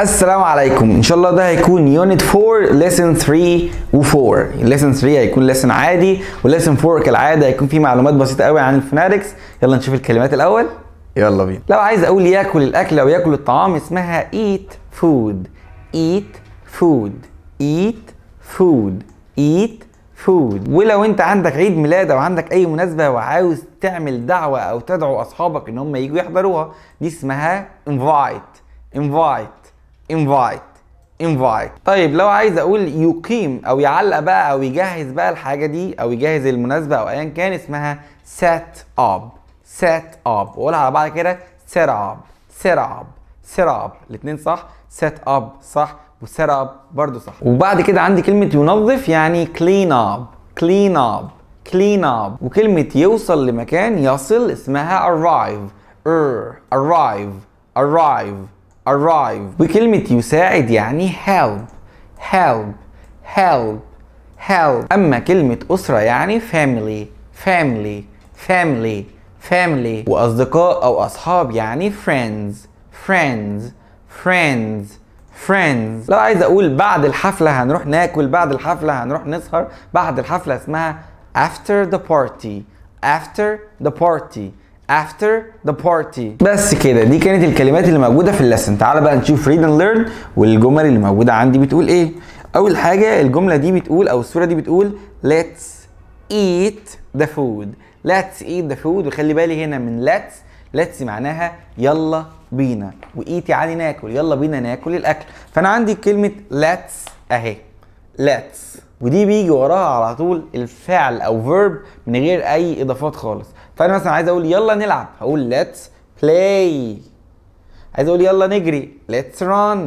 السلام عليكم ان شاء الله ده هيكون يونت 4 ليسن 3 و4 ليسن 3 هيكون ليسن عادي وليسن 4 كالعاده هيكون فيه معلومات بسيطه قوي عن الفناتكس يلا نشوف الكلمات الاول يلا بينا لو عايز اقول ياكل الاكل او ياكل الطعام اسمها eat food eat food eat food eat فود ولو انت عندك عيد ميلاد او عندك اي مناسبه وعاوز تعمل دعوه او تدعو اصحابك ان هم يجوا يحضروها دي اسمها invite invite invite invite طيب لو عايز اقول يقيم او يعلق بقى او يجهز بقى الحاجه دي او يجهز المناسبه او ايا كان اسمها set up set up وقولها على بعض كده set up set up set up الاثنين صح set up صح والset up برضه صح وبعد كده عندي كلمه ينظف يعني clean up clean up clean up وكلمه يوصل لمكان يصل اسمها arrive er arrive arrive arrive وكلمة يساعد يعني help help help help أما كلمة أسرة يعني family family family family وأصدقاء أو أصحاب يعني friends friends friends friends لو عايز أقول بعد الحفلة هنروح ناكل بعد الحفلة هنروح نسهر بعد الحفلة اسمها after the party after the party after the party بس كده دي كانت الكلمات اللي موجوده في اللسن تعال بقى نشوف read and learn والجمل اللي موجوده عندي بتقول ايه اول حاجه الجمله دي بتقول او الصوره دي بتقول let's eat the food let's eat the food وخلي بالي هنا من let's let's معناها يلا بينا وايت يعني ناكل يلا بينا ناكل الاكل فانا عندي كلمه let's اهي let's ودي بيجي وراها على طول الفعل او verb من غير اي اضافات خالص فانا مثلا عايز اقول يلا نلعب هقول let's play عايز اقول يلا نجري let's run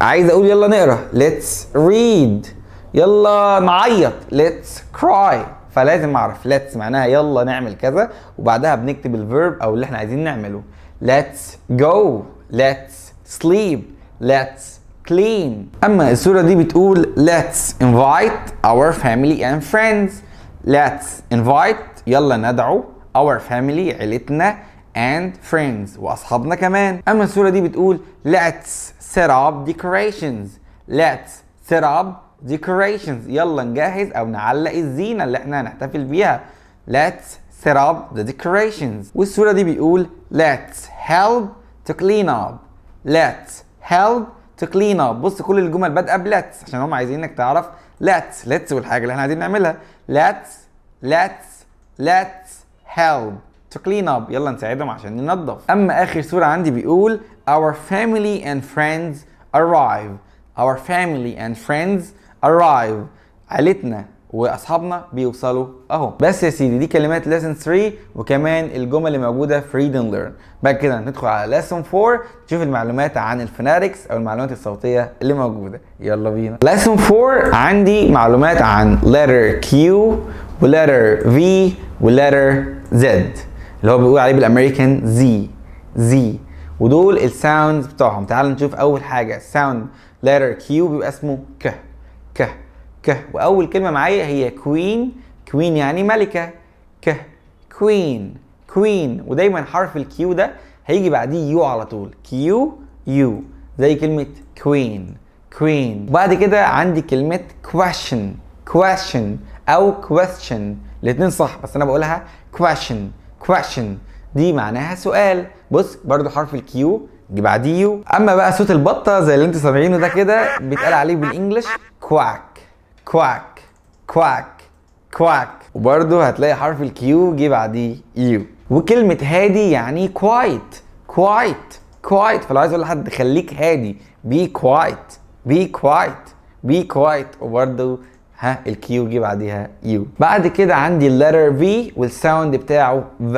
عايز اقول يلا نقرا let's read يلا نعيط let's cry فلازم اعرف let's معناها يلا نعمل كذا وبعدها بنكتب الفيرب او اللي احنا عايزين نعمله let's go let's sleep let's clean. اما الصوره دي بتقول let's invite our family and friends let's invite يلا ندعو our family عيلتنا and friends واصحابنا كمان اما الصوره دي بتقول let's set up decorations let's set up decorations يلا نجهز او نعلق الزينه اللي احنا هنحتفل بيها let's set up the decorations والصوره دي بيقول let's help to clean up let's help تقلينا بص كل الجمل بادئه بلاتس عشان هم عايزينك تعرف لاتس لاتس والحاجه اللي احنا عايزين نعملها لاتس لاتس لاتس هيلب to clean up يلا نساعدهم عشان ننظف اما اخر صوره عندي بيقول our family and friends arrive our family and friends arrive عيلتنا واصحابنا بيوصلوا اهو بس يا سيدي دي كلمات ليسن 3 وكمان الجمل اللي موجوده في ريد اند ليرن بعد كده ندخل على ليسن 4 تشوف المعلومات عن الفناتكس او المعلومات الصوتيه اللي موجوده يلا بينا ليسن 4 عندي معلومات عن letter Q وletter V وletter Z اللي هو بيقول عليه بالامريكان Z Z ودول الساوندز بتاعهم تعال نشوف اول حاجه ساوند letter Q بيبقى اسمه ك ك واول كلمه معايا هي كوين كوين يعني ملكه ك كوين كوين ودايما حرف الكيو ده هيجي بعديه يو على طول كيو يو زي كلمه كوين كوين بعد كده عندي كلمه question question او question الاثنين صح بس انا بقولها question question دي معناها سؤال بص برضو حرف الكيو بعديه اما بقى صوت البطه زي اللي انتوا سامعينه ده كده بيتقال عليه بالانجلش كواك كواك كواك كواك وبرده هتلاقي حرف الكيو جه بعديه يو وكلمة هادي يعني كوايت كوايت كوايت فلو عايز اقول لحد خليك هادي بي كوايت بي كوايت بي كوايت وبرده ها الكيو جه بعديها يو بعد كده عندي اللتر في والساوند بتاعه ف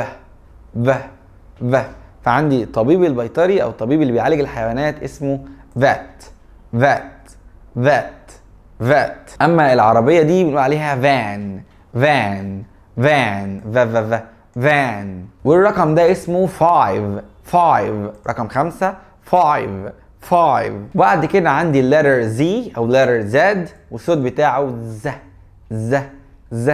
ف ف فعندي طبيب البيطري او الطبيب اللي بيعالج الحيوانات اسمه فات فات فات فات اما العربيه دي بنقول عليها فان فان فان فا فان والرقم ده اسمه 5 5 رقم خمسه 5 5 بعد كده عندي اللتر زي او letter زد والصوت بتاعه ز ز ز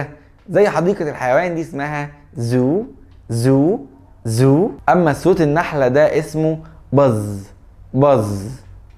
زي حديقة الحيوان دي اسمها زو زو زو اما صوت النحلة ده اسمه بز بز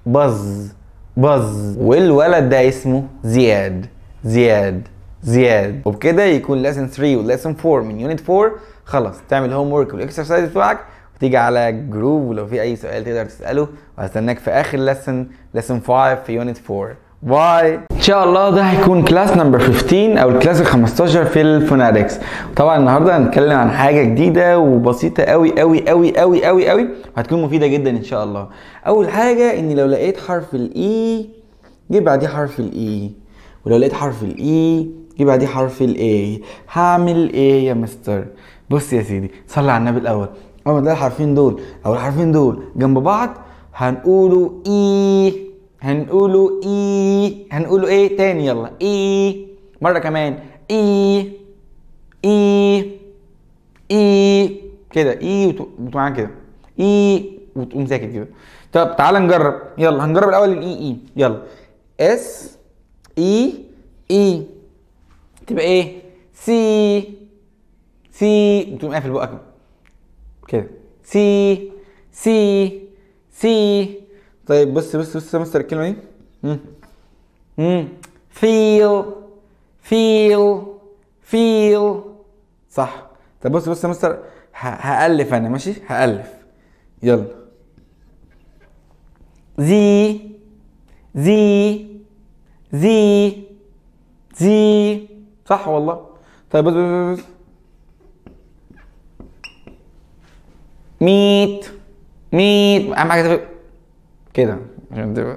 بز باز والولد ده اسمه زياد زياد زياد وبكده يكون لسن 3 ولسن 4 من يونت 4 خلاص تعمل هوم ورك والاكسرسايز بتوعك وتيجي على جروب ولو في اي سؤال تقدر تساله وهستناك في اخر لسن لسن 5 في يونت 4 باي ان شاء الله ده هيكون كلاس نمبر 15 او الكلاس ال 15 في الفوناتكس طبعا النهارده هنتكلم عن حاجه جديده وبسيطه قوي قوي قوي قوي قوي قوي وهتكون مفيده جدا ان شاء الله اول حاجه ان لو لقيت حرف الاي e، جه بعديه حرف الاي e. ولو لقيت حرف الاي e، جه بعديه حرف الاي هعمل ايه يا مستر بص يا سيدي صلي على النبي الاول اول ما تلاقي الحرفين دول او الحرفين دول جنب بعض هنقولوا ايه هنقوله اي هنقوله ايه تاني يلا اي مره كمان اي اي اي كده اي وتقوم كده اي وتقوم ساكت كده طب تعال نجرب يلا هنجرب الاول الاي اي يلا اس اي اي تبقى ايه سي سي وتقوم قافل بقك كده سي سي سي طيب بص بص بص يا مستر الكلمه دي امم فيل فيل فيل صح طب بص بص يا مستر هالف انا ماشي هالف يلا زي زي زي زي صح والله طيب بص بص بص ميت ميت اهم حاجه كده عشان تبقى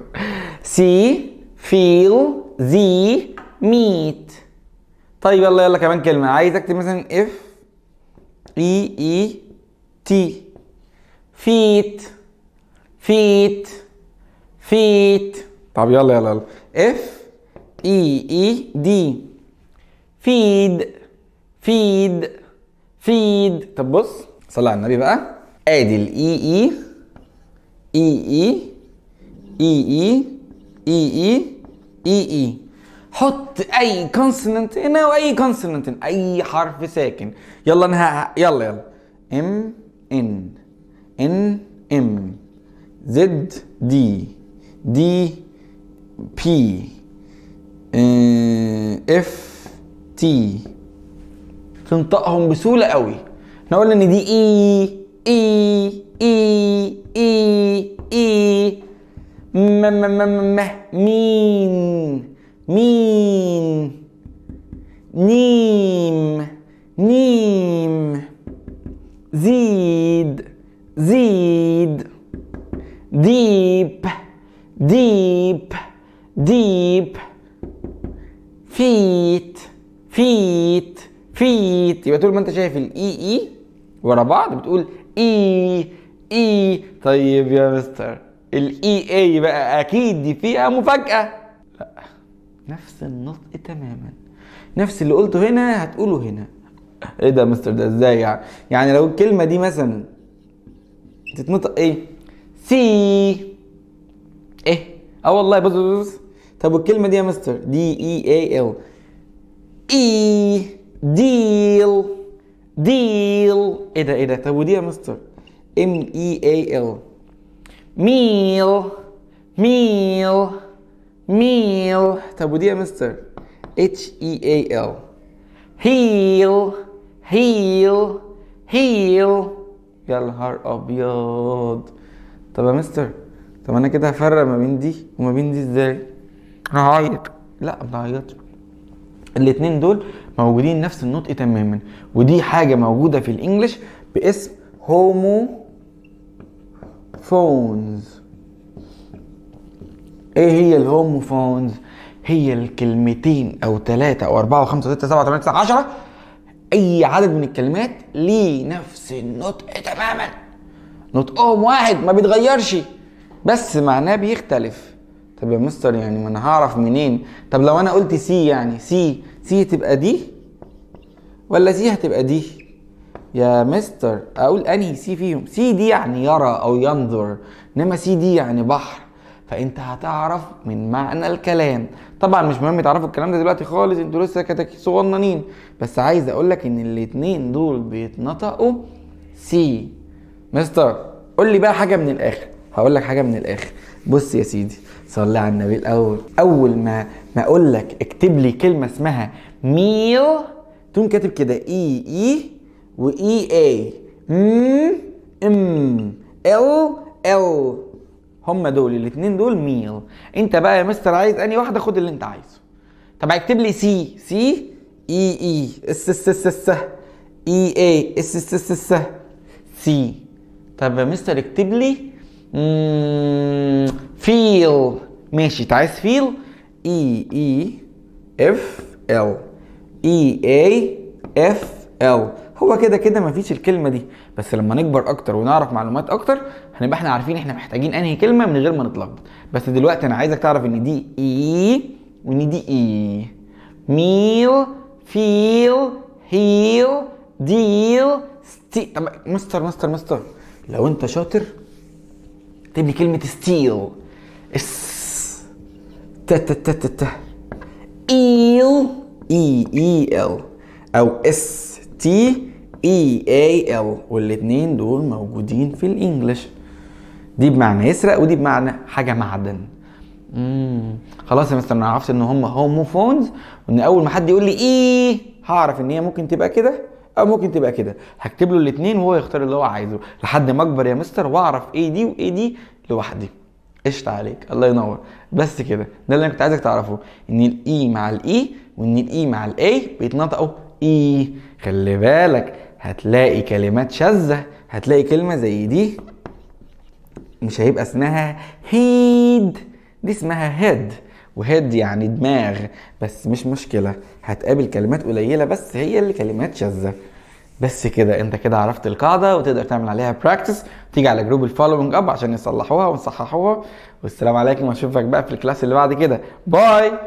سي فيل زي ميت طيب يلا يلا كمان كلمه عايز اكتب مثلا اف اي اي تي فيت فيت فيت طب يلا يلا يلا اف اي اي دي فيد فيد فيد طب بص صلي على النبي بقى ادي الاي اي اي اي اي اي اي اي اي حط اي كونسوننت هنا واي كونسوننت اي حرف ساكن يلا انا يلا يلا ام ان ان ام زد دي دي بي اف تي تنطقهم بسهوله قوي احنا قلنا ان دي اي اي اي اي اي م م م م مين مين نيم نيم زيد زيد ديب ديب ديب فيت فيت فيت يبقى طول ما انت شايف الاي اي ورا بعض بتقول اي اي طيب يا مستر الاي اي e بقى اكيد دي فيها مفاجاه لا نفس النطق تماما نفس اللي قلته هنا هتقوله هنا ايه ده مستر ده ازاي يعني يعني لو الكلمه دي مثلا تتنطق ايه سي ايه اه والله بص بص طب والكلمه دي يا مستر دي اي اي ال اي ديل ديل ايه ده ايه ده طب ودي يا مستر ام اي اي ال ميل ميل ميل طب ودي يا مستر H E A L هيل هيل هيل يا نهار ابيض طب يا مستر طب انا كده هفرق ما بين دي وما بين دي ازاي هعيط لا ما بعيطش الاتنين دول موجودين نفس النطق تماما ودي حاجه موجوده في الانجليش باسم هومو فونز ايه هي الهوموفونز هي الكلمتين او ثلاثة او اربعة وخمسة ستة سبعة ثمانية تسعة عشرة اي عدد من الكلمات ليه نفس النطق تماما نطقهم واحد ما بيتغيرش بس معناه بيختلف طب يا مستر يعني ما انا هعرف منين طب لو انا قلت سي يعني سي سي تبقى دي ولا سي هتبقى دي يا مستر اقول انهي سي فيهم سي دي يعني يرى او ينظر انما سي دي يعني بحر فانت هتعرف من معنى الكلام طبعا مش مهم تعرفوا الكلام ده دلوقتي خالص انتوا لسه صغننين بس عايز اقول لك ان الاتنين دول بيتنطقوا سي مستر قول لي بقى حاجه من الاخر هقول لك حاجه من الاخر بص يا سيدي صلي على النبي الاول اول ما ما اقول لك اكتب لي كلمه اسمها ميل تقوم كاتب كده اي اي واي اي ام ام ال ال هم دول الاثنين دول ميل انت بقى يا مستر عايز اني واحده خد اللي انت عايزه طب هيكتب لي سي سي اي اي اس اس اس اس اي اي اس اس اس اس سي طب يا مستر اكتب لي فيل ماشي انت عايز فيل اي اي اف ال اي اي اف او هو كده كده مفيش الكلمه دي بس لما نكبر اكتر ونعرف معلومات اكتر هنبقى احنا عارفين احنا محتاجين انهي كلمه من غير ما نتلخبط بس دلوقتي انا عايزك تعرف ان دي اي وان دي اي ميل فيل هيل ديل ستي طب مستر مستر مستر لو انت شاطر اكتب لي كلمه ستيل اس ت ت ت ت ايل اي اي ال او اس تي اي e, اي ال والاثنين دول موجودين في الانجليش دي بمعنى يسرق ودي بمعنى حاجه معدن مم. خلاص يا مستر انا عرفت ان هم هوموفونز وان اول ما حد يقول لي ايه هعرف ان هي ممكن تبقى كده او ممكن تبقى كده هكتب له الاثنين وهو يختار اللي هو عايزه لحد ما اكبر يا مستر واعرف ايه دي وايه دي لوحدي قشطة عليك الله ينور بس كده ده اللي انا كنت عايزك تعرفه ان الاي e مع الاي e، وان الاي مع الاي بيتنطقوا اي خلي بالك هتلاقي كلمات شاذة هتلاقي كلمة زي دي مش هيبقى اسمها هيد دي اسمها هيد وهيد يعني دماغ بس مش مشكلة هتقابل كلمات قليلة بس هي اللي كلمات شاذة بس كده انت كده عرفت القاعدة وتقدر تعمل عليها براكتس تيجي على جروب الفولوينج اب عشان يصلحوها ونصححوها والسلام عليكم واشوفك بقى في الكلاس اللي بعد كده باي